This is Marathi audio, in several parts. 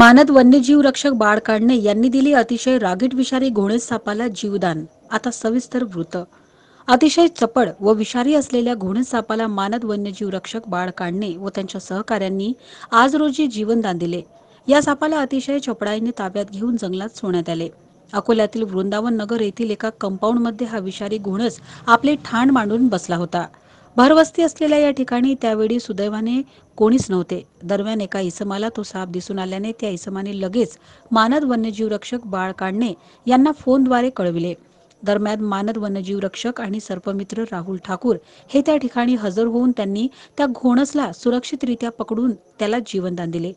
मानद वन्यजीव रक्षक बाळ काढणे यांनी दिली अतिशय रागीट विषारी सापाला जीवदान आता सविस्तर वृत्त अतिशय चपड व विषारी असलेल्या सापाला मानद वन्यजीव रक्षक बाळ काढणे व त्यांच्या सहकाऱ्यांनी आज रोजी जीवनदान दिले या सापाला अतिशय चपडाईने ताब्यात घेऊन जंगलात सोडण्यात आले अकोल्यातील वृंदावन नगर येथील एका मध्ये हा विषारी घोणस आपले ठाण मांडून बसला होता भरवस्ती असलेल्या या ठिकाणी त्यावेळी सुदैवाने कोणीच नव्हते दरम्यान एका इसमाला तो साप दिसून आल्याने त्या इसमाने लगेच मानद वन्यजीव रक्षक बाळ काढणे यांना फोनद्वारे कळविले दरम्यान मानद वन्यजीव रक्षक आणि सर्पमित्र राहुल ठाकूर हे त्या ठिकाणी हजर होऊन त्यांनी त्या घोणसला सुरक्षितरित्या पकडून त्याला जीवनदान दिले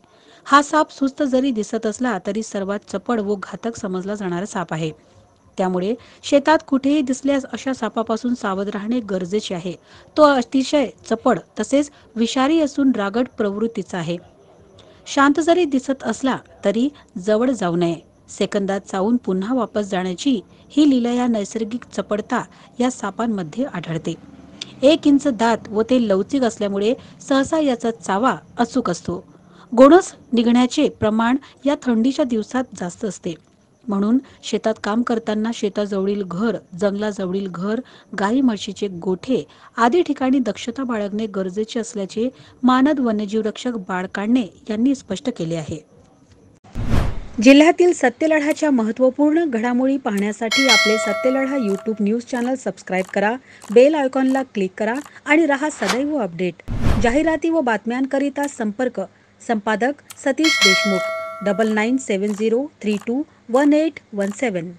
हा साप सुस्त जरी दिसत असला तरी सर्वात चपड व घातक समजला जाणारा साप आहे त्यामुळे शेतात कुठेही दिसल्यास अशा सापापासून सावध राहणे गरजेचे आहे तो अतिशय चपड तसेच विषारी असून रागड प्रवृत्तीचा आहे शांत जरी दिसत असला तरी जवळ जाऊ नये सेकंदात चावून पुन्हा वापस जाण्याची ही लीला या नैसर्गिक चपडता या सापांमध्ये आढळते एक इंच दात व ते लवचिक असल्यामुळे सहसा याचा चावा अचूक असतो गोणस निघण्याचे प्रमाण या थंडीच्या दिवसात जास्त असते म्हणून शेतात काम करताना शेताजवळील घर जंगलाजवळील घर गाई म्हशीचे गोठे आदी ठिकाणी दक्षता बाळगणे गरजेचे असल्याचे मानद वन्यजीव रक्षक बाळकांडणे यांनी स्पष्ट केले आहे जिल्ह्यातील सत्यलढाच्या महत्त्वपूर्ण घडामोडी पाहण्यासाठी आपले Satyaladha YouTube news channel subscribe करा बेल आयकॉनला क्लिक करा आणि रहा सदैव अपडेट जाहिराती व बातम्यांकरिता संपर्क संपादक Satish Deshmukh double nine seven zero three two one eight one seven.